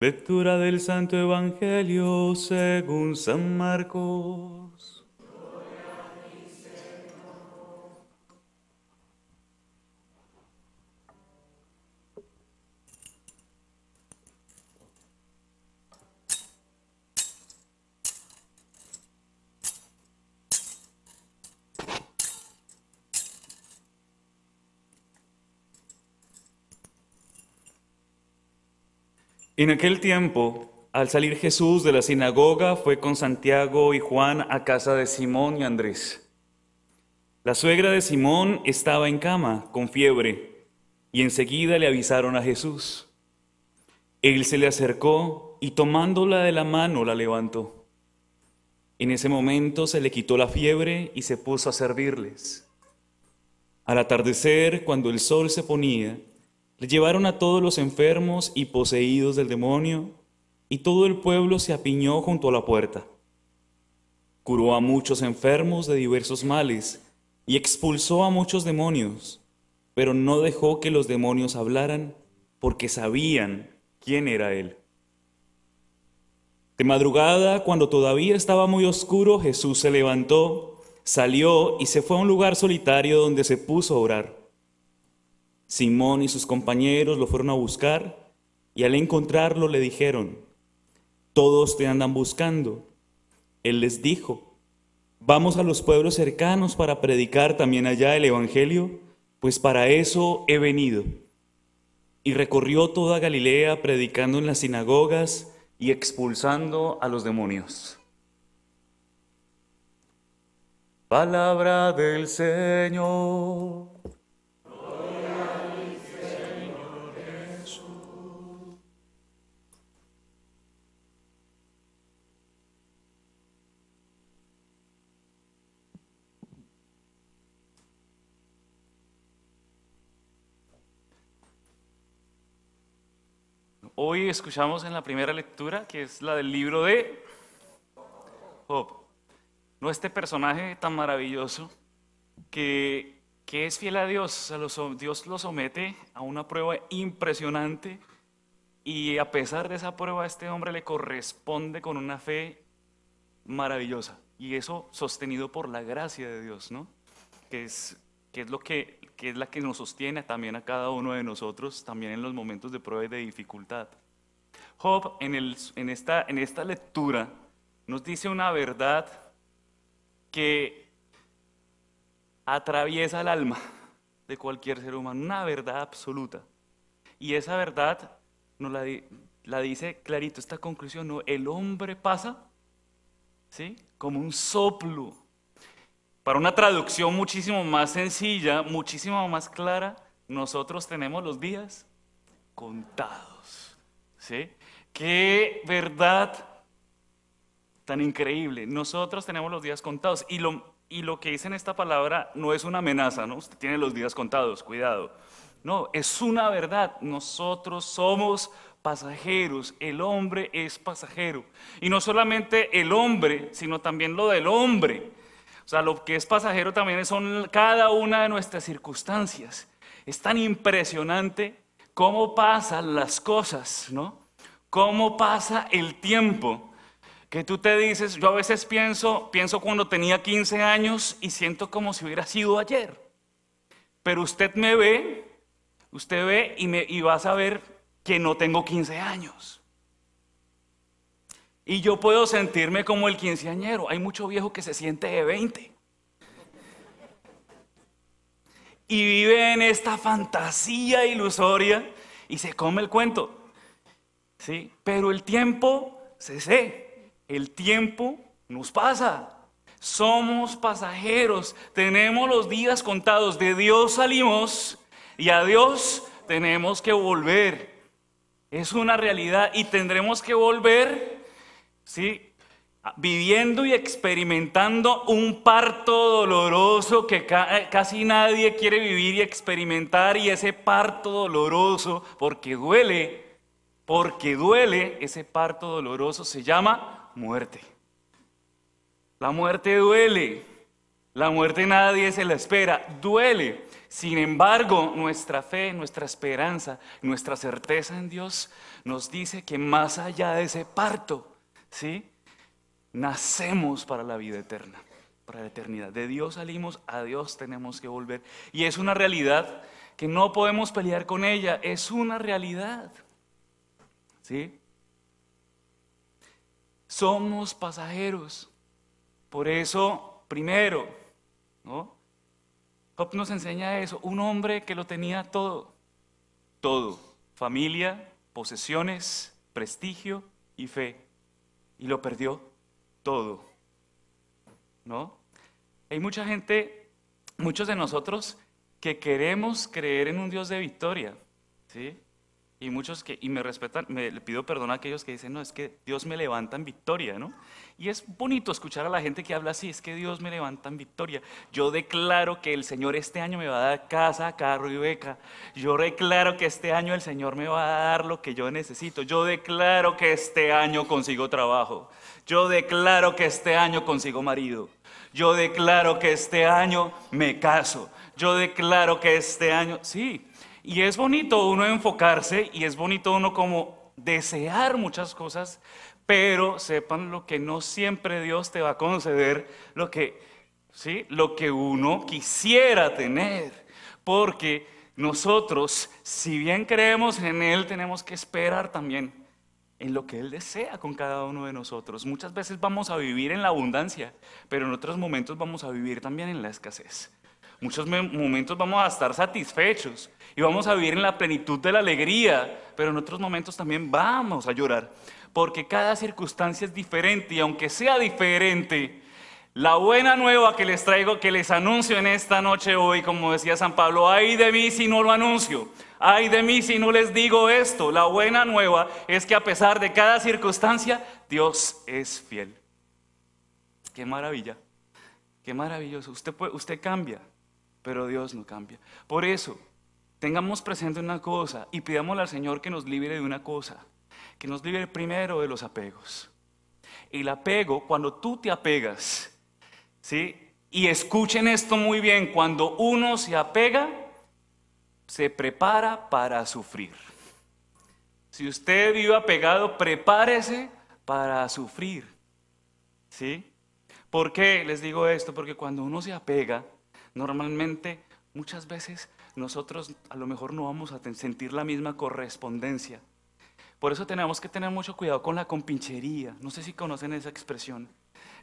Lectura del Santo Evangelio según San Marcos. En aquel tiempo, al salir Jesús de la sinagoga, fue con Santiago y Juan a casa de Simón y Andrés. La suegra de Simón estaba en cama, con fiebre, y enseguida le avisaron a Jesús. Él se le acercó y tomándola de la mano la levantó. En ese momento se le quitó la fiebre y se puso a servirles. Al atardecer, cuando el sol se ponía, le llevaron a todos los enfermos y poseídos del demonio, y todo el pueblo se apiñó junto a la puerta. Curó a muchos enfermos de diversos males y expulsó a muchos demonios, pero no dejó que los demonios hablaran porque sabían quién era él. De madrugada, cuando todavía estaba muy oscuro, Jesús se levantó, salió y se fue a un lugar solitario donde se puso a orar. Simón y sus compañeros lo fueron a buscar y al encontrarlo le dijeron, todos te andan buscando. Él les dijo, vamos a los pueblos cercanos para predicar también allá el Evangelio, pues para eso he venido. Y recorrió toda Galilea predicando en las sinagogas y expulsando a los demonios. Palabra del Señor. hoy escuchamos en la primera lectura, que es la del libro de Job. No este personaje tan maravilloso que, es fiel a Dios, a Dios lo somete a una prueba impresionante y a pesar de esa prueba este hombre le corresponde con una fe maravillosa y eso sostenido por la gracia de Dios, ¿no? Que es que es lo que, es la que nos sostiene también a cada uno de nosotros, también en los momentos de prueba y de dificultad. Job en, el, en, esta, en esta lectura nos dice una verdad que atraviesa el alma de cualquier ser humano, una verdad absoluta. Y esa verdad nos la, dice clarito esta conclusión, ¿no? el hombre pasa ¿sí? como un soplo para una traducción muchísimo más sencilla, muchísimo más clara, nosotros tenemos los días contados. ¿Sí? Qué verdad tan increíble. Nosotros tenemos los días contados. Y lo, y lo que dice en esta palabra no es una amenaza, ¿no? Usted tiene los días contados, cuidado. No, es una verdad. Nosotros somos pasajeros. El hombre es pasajero. Y no solamente el hombre, sino también lo del hombre. O sea, lo que es pasajero también son cada una de nuestras circunstancias. Es tan impresionante cómo pasan las cosas, ¿no? Cómo pasa el tiempo. Que tú te dices, yo a veces pienso, pienso cuando tenía 15 años y siento como si hubiera sido ayer. Pero usted me ve, usted ve y, me, vas a saber que no tengo 15 años. Y yo puedo sentirme como el quinceañero. Hay mucho viejo que se siente de 20. Y vive en esta fantasía ilusoria y se come el cuento. ¿Sí? Pero el tiempo se sé. El tiempo nos pasa. Somos pasajeros, tenemos los días contados, de Dios salimos y a Dios tenemos que volver. Es una realidad y tendremos que volver ¿sí? Viviendo y experimentando un parto doloroso que eh, casi nadie quiere vivir y experimentar y ese parto doloroso, porque duele, porque duele, ese parto doloroso se llama muerte. La muerte duele, la muerte nadie se la espera, duele. Sin embargo, nuestra fe, nuestra esperanza, nuestra certeza en Dios nos dice que más allá de ese parto, ¿sí? Nacemos para la vida eterna, para la eternidad. De Dios salimos, a Dios tenemos que volver. Y es una realidad que no podemos pelear con ella, es una realidad. ¿Sí? Somos pasajeros. Por eso, primero, ¿no? Job nos enseña eso, un hombre que lo tenía todo, todo, familia, posesiones, prestigio y fe y lo perdió todo. ¿No? Hay mucha gente, muchos de nosotros, que queremos creer en un Dios de victoria, ¿sí? Y muchos que, y me respetan, me, le pido perdón a aquellos que dicen, no, es que Dios me levanta en victoria, ¿no? Y es bonito escuchar a la gente que habla así, es que Dios me levanta en victoria. Yo declaro que el Señor este año me va a dar casa, carro y beca. Yo declaro que este año el Señor me va a dar lo que yo necesito. Yo declaro que este año consigo trabajo. Yo declaro que este año consigo marido. Yo declaro que este año me caso. Yo declaro que este año, sí, y es bonito uno enfocarse y es bonito uno como desear muchas cosas, pero sepan lo que no siempre Dios te va a conceder lo que, ¿sí? lo que uno quisiera tener, porque nosotros, si bien creemos en Él, tenemos que esperar también en lo que Él desea con cada uno de nosotros. Muchas veces vamos a vivir en la abundancia, pero en otros momentos vamos a vivir también en la escasez. Muchos momentos vamos a estar satisfechos, y vamos a vivir en la plenitud de la alegría, pero en otros momentos también vamos a llorar, porque cada circunstancia es diferente y aunque sea diferente, la buena nueva que les traigo, que les anuncio en esta noche hoy, como decía San Pablo, ay de mí si no lo anuncio, ay de mí si no les digo esto, la buena nueva es que a pesar de cada circunstancia, Dios es fiel. Qué maravilla, qué maravilloso. Usted, usted cambia, pero Dios no cambia. Por eso, Tengamos presente una cosa y pidámosle al Señor que nos libere de una cosa, que nos libre primero de los apegos. El apego, cuando tú te apegas, ¿sí? Y escuchen esto muy bien, cuando uno se apega, se prepara para sufrir. Si usted vive apegado, prepárese para sufrir. ¿Sí? ¿Por qué les digo esto? Porque cuando uno se apega, normalmente, muchas veces nosotros a lo mejor no vamos a sentir la misma correspondencia. Por eso tenemos que tener mucho cuidado con la compinchería. No sé si conocen esa expresión.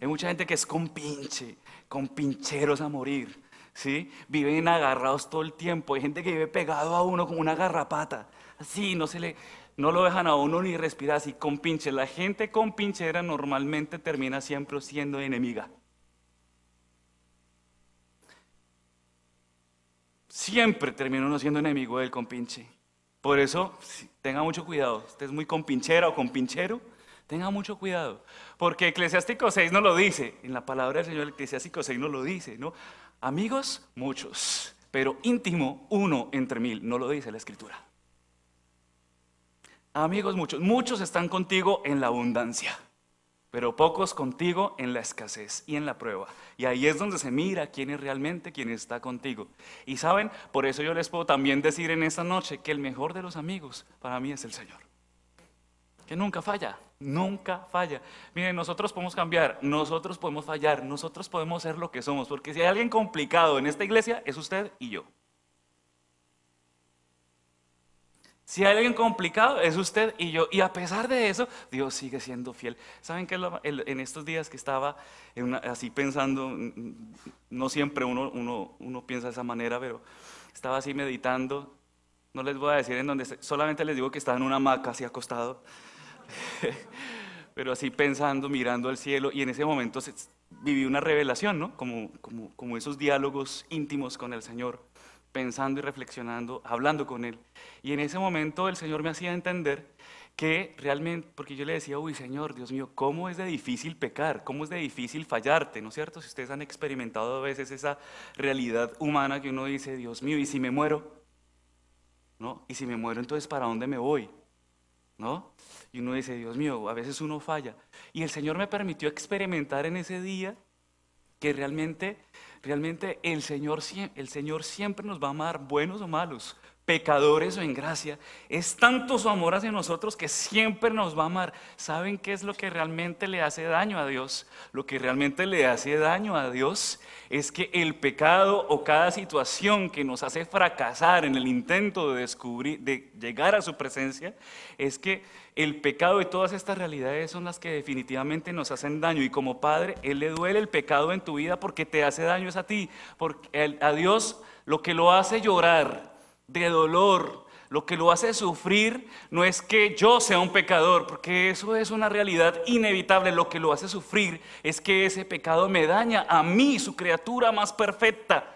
Hay mucha gente que es compinche, compincheros a morir. ¿sí? Viven agarrados todo el tiempo. Hay gente que vive pegado a uno como una garrapata. Así, no se le, no lo dejan a uno ni respirar así, compinche. La gente compinchera normalmente termina siempre siendo enemiga. siempre termina uno siendo enemigo del compinche. Por eso, tenga mucho cuidado. Usted es muy compinchera o compinchero, tenga mucho cuidado. Porque Eclesiástico 6 no lo dice. En la palabra del Señor, Eclesiástico 6 no lo dice, ¿no? Amigos, muchos, pero íntimo, uno entre mil. No lo dice la Escritura. Amigos, muchos. Muchos están contigo en la abundancia pero pocos contigo en la escasez y en la prueba. Y ahí es donde se mira quién es realmente quien está contigo. Y saben, por eso yo les puedo también decir en esta noche que el mejor de los amigos para mí es el Señor. Que nunca falla, nunca falla. Miren, nosotros podemos cambiar, nosotros podemos fallar, nosotros podemos ser lo que somos, porque si hay alguien complicado en esta iglesia es usted y yo. Si hay alguien complicado, es usted y yo. Y a pesar de eso, Dios sigue siendo fiel. ¿Saben que en estos días que estaba así pensando, mm, mm, no siempre uno, uno, uno, piensa de esa manera, pero estaba así meditando. No les voy a decir en dónde, solamente les digo que estaba en una hamaca así acostado. pero así pensando, mirando al cielo. Y en ese momento viví una revelación, ¿no? Como, como, como esos diálogos íntimos con el Señor pensando y reflexionando, hablando con Él. Y en ese momento el Señor me hacía entender que realmente, porque yo le decía, uy Señor, Dios mío, ¿cómo es de difícil pecar? ¿Cómo es de difícil fallarte? ¿No es cierto? Si ustedes han experimentado a veces esa realidad humana que uno dice, Dios mío, ¿y si me muero? ¿No? ¿Y si me muero entonces para dónde me voy? ¿No? Y uno dice, Dios mío, a veces uno falla. Y el Señor me permitió experimentar en ese día que realmente Realmente el Señor, el Señor siempre nos va a amar, buenos o malos, pecadores o en gracia, es tanto su amor hacia nosotros que siempre nos va a amar. ¿Saben qué es lo que realmente le hace daño a Dios? Lo que realmente le hace daño a Dios es que el pecado o cada situación que nos hace fracasar en el intento de descubrir, de llegar a su presencia, es que el pecado y todas estas realidades son las que definitivamente nos hacen daño. Y como padre, Él le duele el pecado en tu vida porque te hace daño es a ti, porque a Dios lo que lo hace llorar de dolor. Lo que lo hace sufrir no es que yo sea un pecador, porque eso es una realidad inevitable. Lo que lo hace sufrir es que ese pecado me daña a mí, su criatura más perfecta.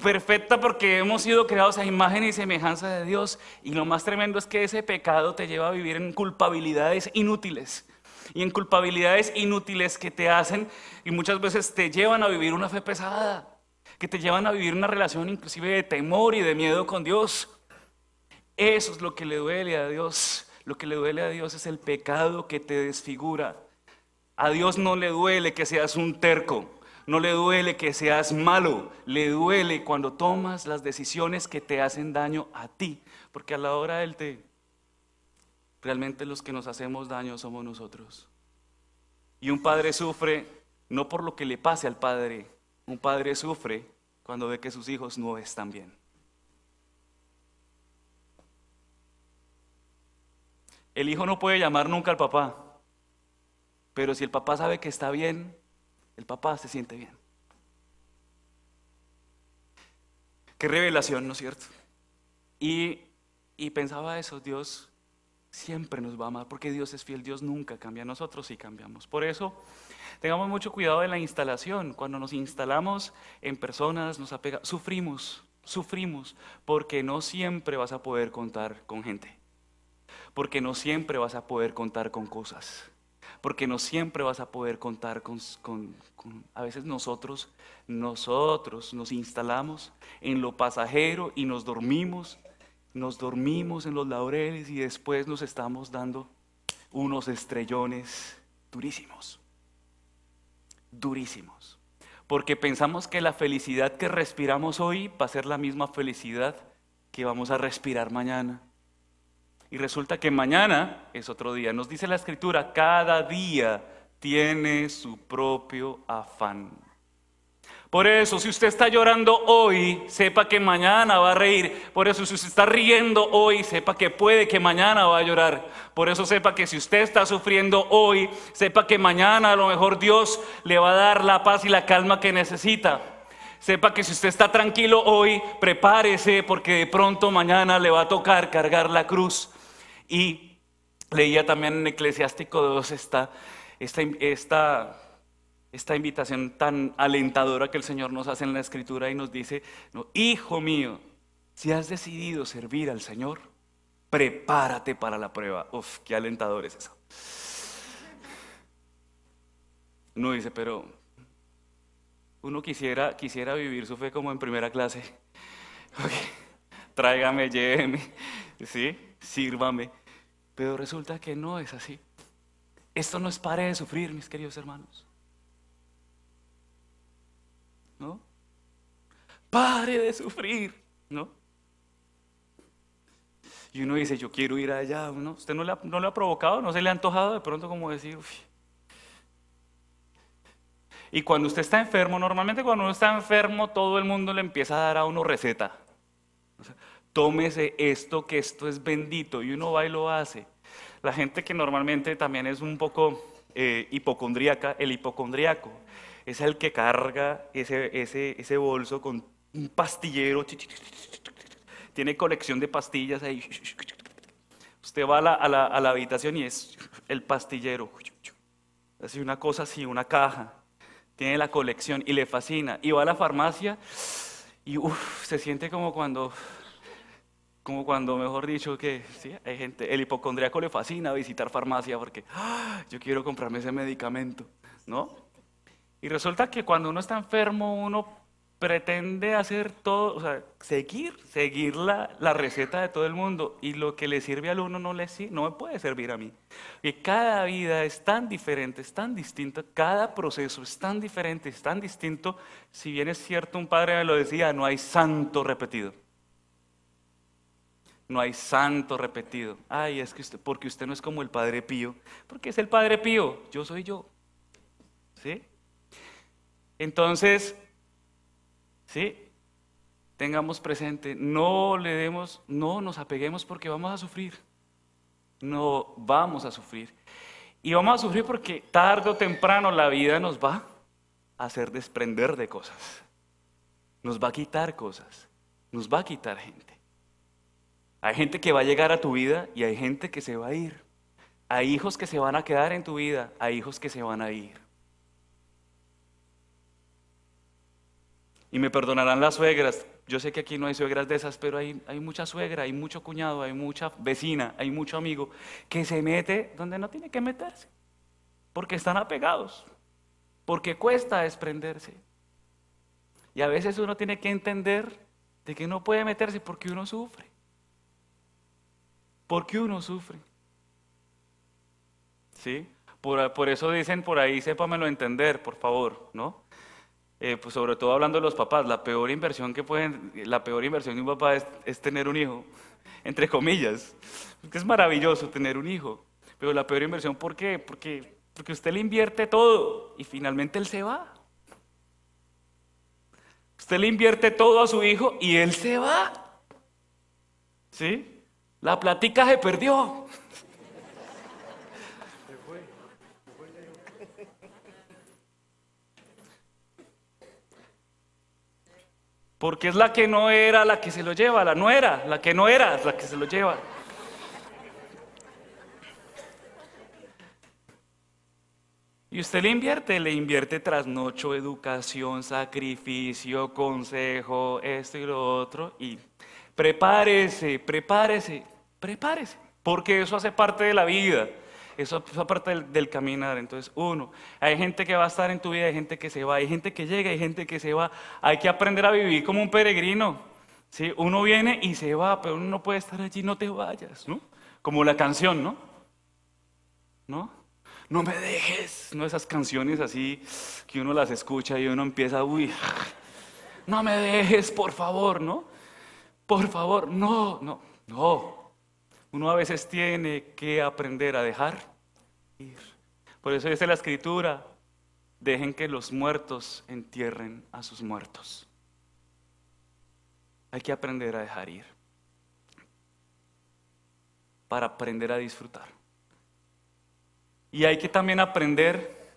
Perfecta porque hemos sido creados a imagen y semejanza de Dios. Y lo más tremendo es que ese pecado te lleva a vivir en culpabilidades inútiles y en culpabilidades inútiles que te hacen y muchas veces te llevan a vivir una fe pesada que te llevan a vivir una relación inclusive de temor y de miedo con Dios. Eso es lo que le duele a Dios. Lo que le duele a Dios es el pecado que te desfigura. A Dios no le duele que seas un terco, no le duele que seas malo, le duele cuando tomas las decisiones que te hacen daño a ti, porque a la hora del té, realmente los que nos hacemos daño somos nosotros. Y un padre sufre no por lo que le pase al padre, un padre sufre cuando ve que sus hijos no están bien. El hijo no puede llamar nunca al papá, pero si el papá sabe que está bien, el papá se siente bien. Qué revelación, ¿no es cierto? Y, y pensaba eso, Dios siempre nos va a amar, porque Dios es fiel, Dios nunca cambia, nosotros sí cambiamos. Por eso Tengamos mucho cuidado en la instalación. Cuando nos instalamos en personas, nos apega, sufrimos, sufrimos, porque no siempre vas a poder contar con gente, porque no siempre vas a poder contar con cosas, porque no siempre vas a poder contar con, con a veces nosotros, nosotros nos instalamos en lo pasajero y nos dormimos, nos dormimos en los laureles y después nos estamos dando unos estrellones durísimos durísimos, porque pensamos que la felicidad que respiramos hoy va a ser la misma felicidad que vamos a respirar mañana. Y resulta que mañana es otro día. Nos dice la escritura, cada día tiene su propio afán. Por eso, si usted está llorando hoy, sepa que mañana va a reír. Por eso, si usted está riendo hoy, sepa que puede que mañana va a llorar. Por eso, sepa que si usted está sufriendo hoy, sepa que mañana a lo mejor Dios le va a dar la paz y la calma que necesita. Sepa que si usted está tranquilo hoy, prepárese porque de pronto mañana le va a tocar cargar la cruz. Y leía también en Eclesiástico 2 esta, esta, esta invitación tan alentadora que el Señor nos hace en la Escritura y nos dice, no, hijo mío, si has decidido servir al Señor, prepárate para la prueba. Uf, qué alentador es eso. no dice, pero uno quisiera, quisiera vivir su fe como en primera clase. Tráigame, lléveme, ¿sí? sírvame. Pero resulta que no es así. Esto no es para de sufrir, mis queridos hermanos. ¿no? Pare de sufrir, ¿no? Y uno dice, yo quiero ir allá, ¿no? ¿Usted no, lo ha provocado? ¿No se le ha antojado de pronto como decir, uff? Y cuando usted está enfermo, normalmente cuando uno está enfermo, todo el mundo le empieza a dar a uno receta. tómese esto, que esto es bendito, y uno va y lo hace. La gente que normalmente también es un poco eh, hipocondríaca, el hipocondriaco, es el que carga ese, ese, bolso con un pastillero. Tiene colección de pastillas ahí. Usted va a la, habitación y es el pastillero. Así una cosa así, una caja. Tiene la colección y le fascina. Y va a la farmacia y se siente como cuando como cuando, mejor dicho, que ¿sí? hay gente, el hipocondriaco le fascina visitar farmacia porque ¡ah! yo quiero comprarme ese medicamento, ¿no? Y resulta que cuando uno está enfermo, uno pretende hacer todo, o sea, seguir, seguir la, la, receta de todo el mundo y lo que le sirve al uno no le no me puede servir a mí. Y cada vida es tan diferente, es tan distinta, cada proceso es tan diferente, es tan distinto. Si bien es cierto, un padre me lo decía, no hay santo repetido. No hay santo repetido. Ay, es que usted, porque usted no es como el padre pío, porque es el padre pío, yo soy yo. ¿Sí? Entonces, ¿sí? Tengamos presente, no le demos, no nos apeguemos porque vamos a sufrir. No vamos a sufrir. Y vamos a sufrir porque tarde o temprano la vida nos va a hacer desprender de cosas. Nos va a quitar cosas. Nos va a quitar gente. Hay gente que va a llegar a tu vida y hay gente que se va a ir. Hay hijos que se van a quedar en tu vida, hay hijos que se van a ir. Y me perdonarán las suegras. Yo sé que aquí no hay suegras de esas, pero hay, hay mucha suegra, hay mucho cuñado, hay mucha vecina, hay mucho amigo que se mete donde no tiene que meterse. Porque están apegados. Porque cuesta desprenderse. Y a veces uno tiene que entender de que no puede meterse porque uno sufre. Porque uno sufre. ¿Sí? Por, por, eso dicen por ahí, sépamelo entender, por favor, ¿no? Eh, pues sobre todo hablando de los papás, la peor inversión que pueden, la peor inversión de un papá es, tener un hijo, entre comillas, que es maravilloso tener un hijo, pero la peor inversión, ¿por qué? Porque, porque usted le invierte todo y finalmente él se va. Usted le invierte todo a su hijo y él se va. ¿Sí? La platica se perdió. Porque es la que no era la que se lo lleva, la no era, la que no era la que se lo lleva. Y usted le invierte, le invierte trasnocho, educación, sacrificio, consejo, esto y lo otro. Y prepárese, prepárese, prepárese, porque eso hace parte de la vida. Eso es parte del, caminar. Entonces, uno, hay gente que va a estar en tu vida, hay gente que se va, hay gente que llega, hay gente que se va. Hay que aprender a vivir como un peregrino. ¿sí? Uno viene y se va, pero uno no puede estar allí, no te vayas, ¿no? Como la canción, ¿no? ¿No? no me dejes, no esas canciones así que uno las escucha y uno empieza, uy, no me dejes, por favor, ¿no? Por favor, no, no, no. Uno a veces tiene que aprender a dejar ir. Por eso dice la escritura, dejen que los muertos entierren a sus muertos. Hay que aprender a dejar ir para aprender a disfrutar. Y hay que también aprender,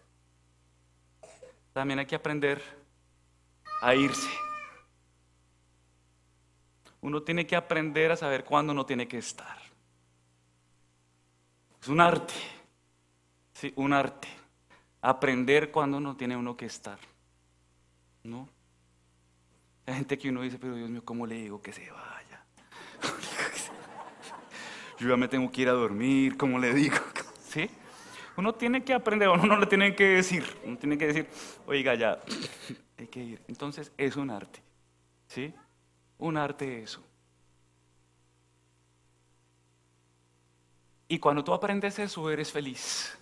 también hay que aprender a irse. Uno tiene que aprender a saber cuándo no tiene que estar. Es un arte. Sí, un arte. Aprender cuando no tiene uno que estar. ¿No? Hay gente que uno dice, pero Dios mío, ¿cómo le digo que se vaya? Yo ya me tengo que ir a dormir, ¿cómo le digo? ¿Sí? Uno tiene que aprender, uno no le tiene que decir, uno tiene que decir, oiga, ya, hay que ir. Entonces es un arte, ¿sí? Un arte eso. Y cuando tú aprendes eso, eres feliz.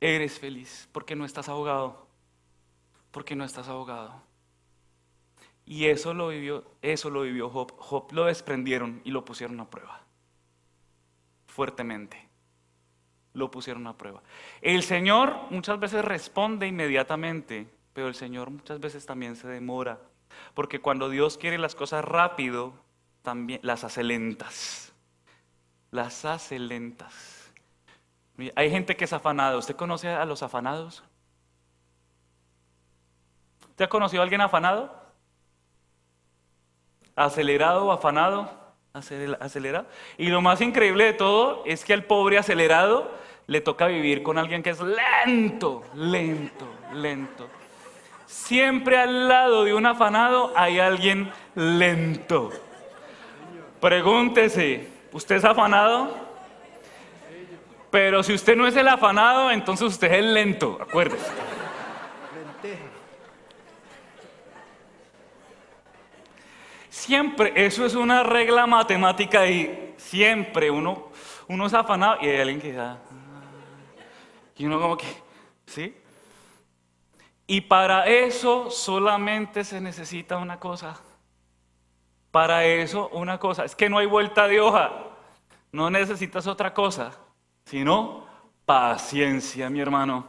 Eres feliz porque no estás ahogado. Porque no estás ahogado. Y eso lo vivió, eso lo vivió Job. Job lo desprendieron y lo pusieron a prueba. Fuertemente. Lo pusieron a prueba. El Señor muchas veces responde inmediatamente, pero el Señor muchas veces también se demora. Porque cuando Dios quiere las cosas rápido, también las hace lentas las hace lentas. Hay gente que es afanada. ¿Usted conoce a los afanados? ¿Usted ha conocido a alguien afanado? ¿Acelerado o afanado? Acelerado. Y lo más increíble de todo es que al pobre acelerado le toca vivir con alguien que es lento, lento, lento. Siempre al lado de un afanado hay alguien lento. Pregúntese, Usted es afanado, pero si usted no es el afanado, entonces usted es el lento, acuérdese. Siempre, eso es una regla matemática y siempre uno, uno es afanado y hay alguien que da. Ah". Y uno como que, ¿sí? Y para eso solamente se necesita una cosa. Para eso una cosa, es que no hay vuelta de hoja, no necesitas otra cosa, sino paciencia, mi hermano.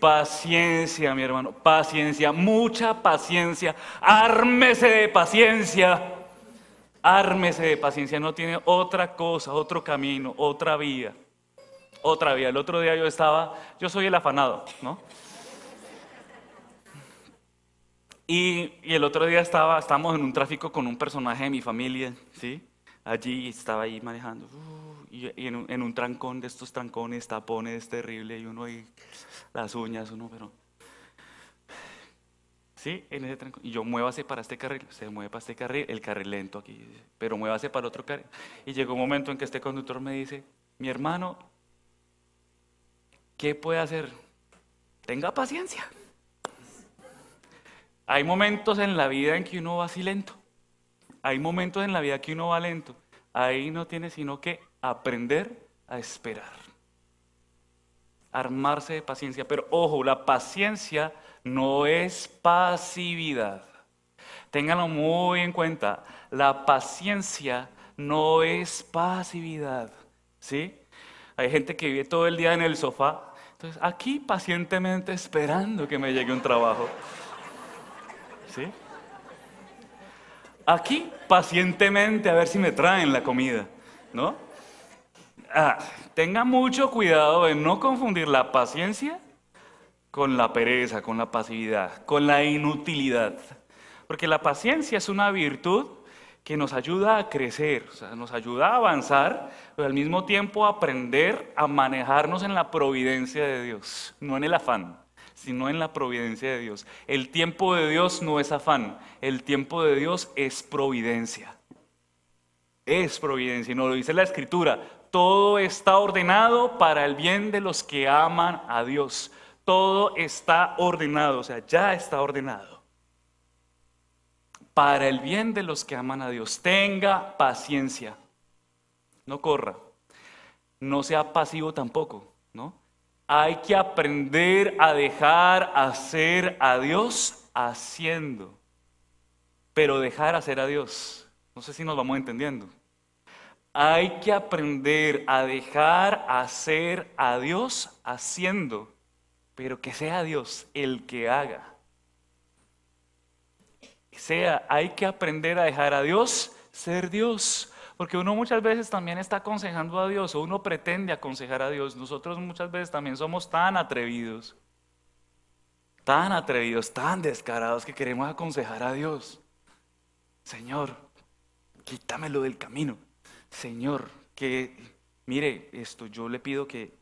Paciencia, mi hermano, paciencia, mucha paciencia. Ármese de paciencia. Ármese de paciencia, no tiene otra cosa, otro camino, otra vía. Otra vía. El otro día yo estaba, yo soy el afanado, ¿no? Y, el otro día estaba, estábamos en un tráfico con un personaje de mi familia, ¿sí? Allí estaba ahí manejando, uh, y, en, un, trancón de estos trancones, tapones, terrible, y uno ahí, las uñas, uno, pero... Sí, en ese trancón. Y yo muévase para este carril, se mueve para este carril, el carril lento aquí, pero muévase para el otro carril. Y llegó un momento en que este conductor me dice, mi hermano, ¿qué puede hacer? Tenga paciencia. Hay momentos en la vida en que uno va así lento. Hay momentos en la vida que uno va lento. Ahí no tiene sino que aprender a esperar. Armarse de paciencia. Pero ojo, la paciencia no es pasividad. Ténganlo muy en cuenta. La paciencia no es pasividad. ¿Sí? Hay gente que vive todo el día en el sofá. Entonces, aquí pacientemente esperando que me llegue un trabajo. Aquí, pacientemente, a ver si me traen la comida, ¿no? Ah, tenga mucho cuidado de no confundir la paciencia con la pereza, con la pasividad, con la inutilidad. Porque la paciencia es una virtud que nos ayuda a crecer, nos ayuda a avanzar, pero al mismo tiempo a aprender a manejarnos en la providencia de Dios, no en el afán sino en la providencia de Dios. El tiempo de Dios no es afán, el tiempo de Dios es providencia. Es providencia, y nos lo dice la Escritura. Todo está ordenado para el bien de los que aman a Dios. Todo está ordenado, o sea, ya está ordenado. Para el bien de los que aman a Dios. Tenga paciencia. No corra. No sea pasivo tampoco hay que aprender a dejar hacer a Dios haciendo, pero dejar hacer a Dios. No sé si nos vamos entendiendo. Hay que aprender a dejar hacer a Dios haciendo, pero que sea Dios el que haga. Sea, hay que aprender a dejar a Dios ser Dios. Porque uno muchas veces también está aconsejando a Dios o uno pretende aconsejar a Dios. Nosotros muchas veces también somos tan atrevidos, tan atrevidos, tan descarados que queremos aconsejar a Dios. Señor, quítamelo del camino. Señor, que mire esto, yo le pido que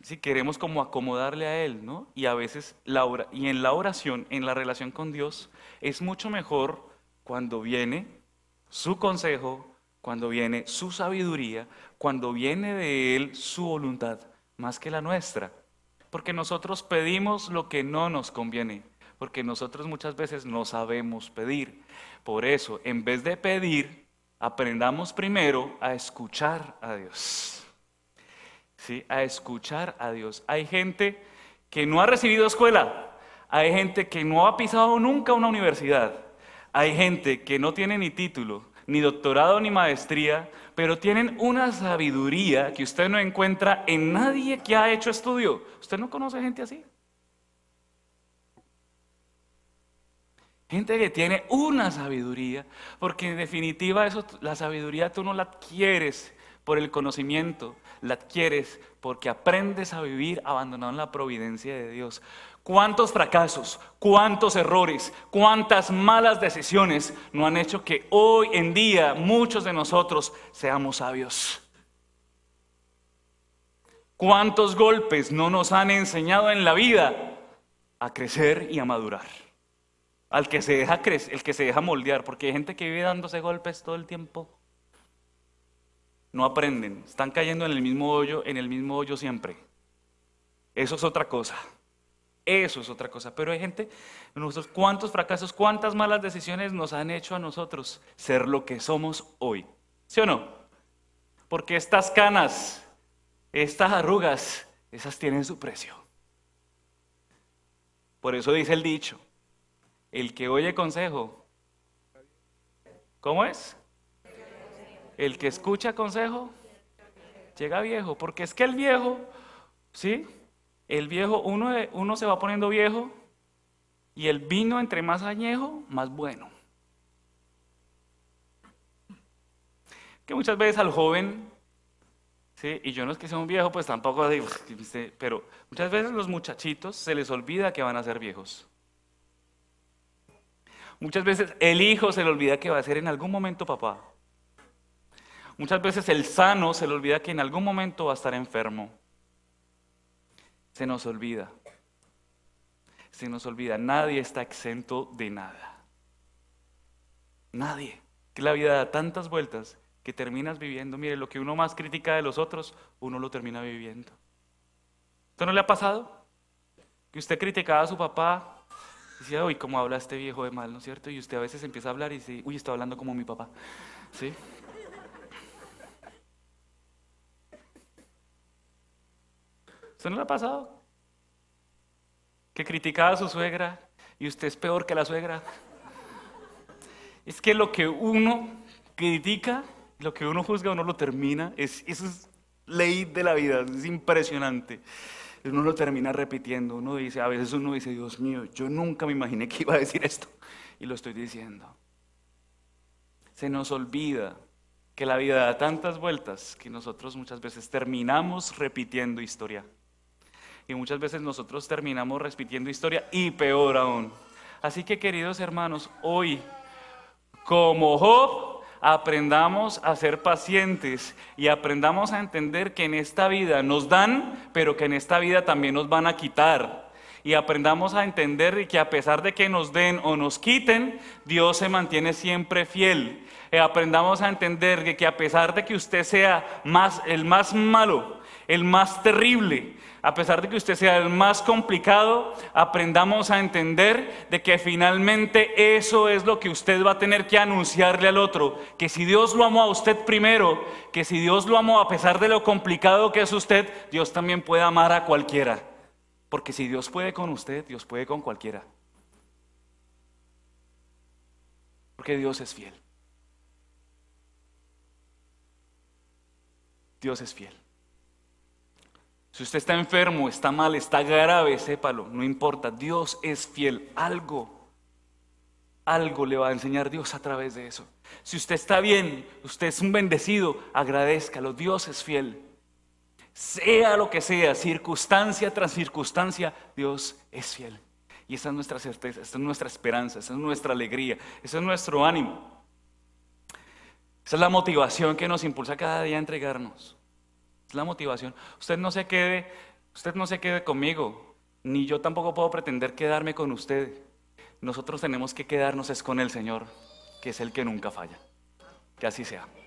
si queremos como acomodarle a él, ¿no? Y a veces la y en la oración, en la relación con Dios, es mucho mejor cuando viene su consejo, cuando viene su sabiduría, cuando viene de Él su voluntad, más que la nuestra. Porque nosotros pedimos lo que no nos conviene, porque nosotros muchas veces no sabemos pedir. Por eso, en vez de pedir, aprendamos primero a escuchar a Dios. ¿Sí? A escuchar a Dios. Hay gente que no ha recibido escuela, hay gente que no ha pisado nunca una universidad, hay gente que no tiene ni título, ni doctorado, ni maestría, pero tienen una sabiduría que usted no encuentra en nadie que ha hecho estudio. ¿Usted no conoce gente así? Gente que tiene una sabiduría, porque en definitiva la sabiduría tú no la adquieres por el conocimiento, la adquieres porque aprendes a vivir abandonado en la providencia de Dios. ¿Cuántos fracasos, cuántos errores, cuántas malas decisiones no han hecho que hoy en día muchos de nosotros seamos sabios? ¿Cuántos golpes no nos han enseñado en la vida a crecer y a madurar? Al que se deja crecer, el que se deja moldear, porque hay gente que vive dándose golpes todo el tiempo. No aprenden, están cayendo en el mismo hoyo, en el mismo hoyo siempre. Eso es otra cosa. Eso es otra cosa. Pero hay gente, nosotros, cuántos fracasos, cuántas malas decisiones nos han hecho a nosotros ser lo que somos hoy. ¿Sí o no? Porque estas canas, estas arrugas, esas tienen su precio. Por eso dice el dicho, el que oye consejo, ¿cómo es? El que escucha consejo, llega viejo, porque es que el viejo, ¿sí? El viejo, uno, uno se va poniendo viejo y el vino entre más añejo, más bueno. Que muchas veces al joven, y yo no es que sea un viejo, pues tampoco digo, pues, pero muchas veces los muchachitos se les olvida que van a ser viejos. Muchas veces el hijo se le olvida que va a ser en algún momento papá. Muchas veces el sano se le olvida que en algún momento va a estar enfermo se nos olvida. Se nos olvida. Nadie está exento de nada. Nadie. Que la vida da tantas vueltas que terminas viviendo. Mire, lo que uno más critica de los otros, uno lo termina viviendo. ¿Esto no le ha pasado? Que usted criticaba a su papá, decía, uy, cómo habla este viejo de mal, ¿no es cierto? Y usted a veces empieza a hablar y dice, uy, está hablando como mi papá. ¿Sí? ¿Usted no le ha pasado? Que criticaba a su suegra y usted es peor que la suegra. Es que lo que uno critica, lo que uno juzga, uno lo termina. Es, eso es ley de la vida, es impresionante. Uno lo termina repitiendo, uno dice, a veces uno dice, Dios mío, yo nunca me imaginé que iba a decir esto y lo estoy diciendo. Se nos olvida que la vida da tantas vueltas que nosotros muchas veces terminamos repitiendo historia y muchas veces nosotros terminamos repitiendo historia y peor aún. Así que queridos hermanos, hoy, como Job, aprendamos a ser pacientes y aprendamos a entender que en esta vida nos dan, pero que en esta vida también nos van a quitar. Y aprendamos a entender que a pesar de que nos den o nos quiten, Dios se mantiene siempre fiel. Y eh, aprendamos a entender que a pesar de que usted sea más, el más malo, el más terrible. A pesar de que usted sea el más complicado, aprendamos a entender de que finalmente eso es lo que usted va a tener que anunciarle al otro. Que si Dios lo amó a usted primero, que si Dios lo amó a pesar de lo complicado que es usted, Dios también puede amar a cualquiera. Porque si Dios puede con usted, Dios puede con cualquiera. Porque Dios es fiel. Dios es fiel. Si usted está enfermo, está mal, está grave, sépalo, no importa, Dios es fiel, algo, algo le va a enseñar Dios a través de eso. Si usted está bien, usted es un bendecido, agradezcalo, Dios es fiel. Sea lo que sea, circunstancia tras circunstancia, Dios es fiel. Y esa es nuestra certeza, esa es nuestra esperanza, esa es nuestra alegría, ese es nuestro ánimo. Esa es la motivación que nos impulsa cada día a entregarnos la motivación. Usted no se quede, usted no se quede conmigo, ni yo tampoco puedo pretender quedarme con usted. Nosotros tenemos que quedarnos es con el Señor, que es el que nunca falla. Que así sea.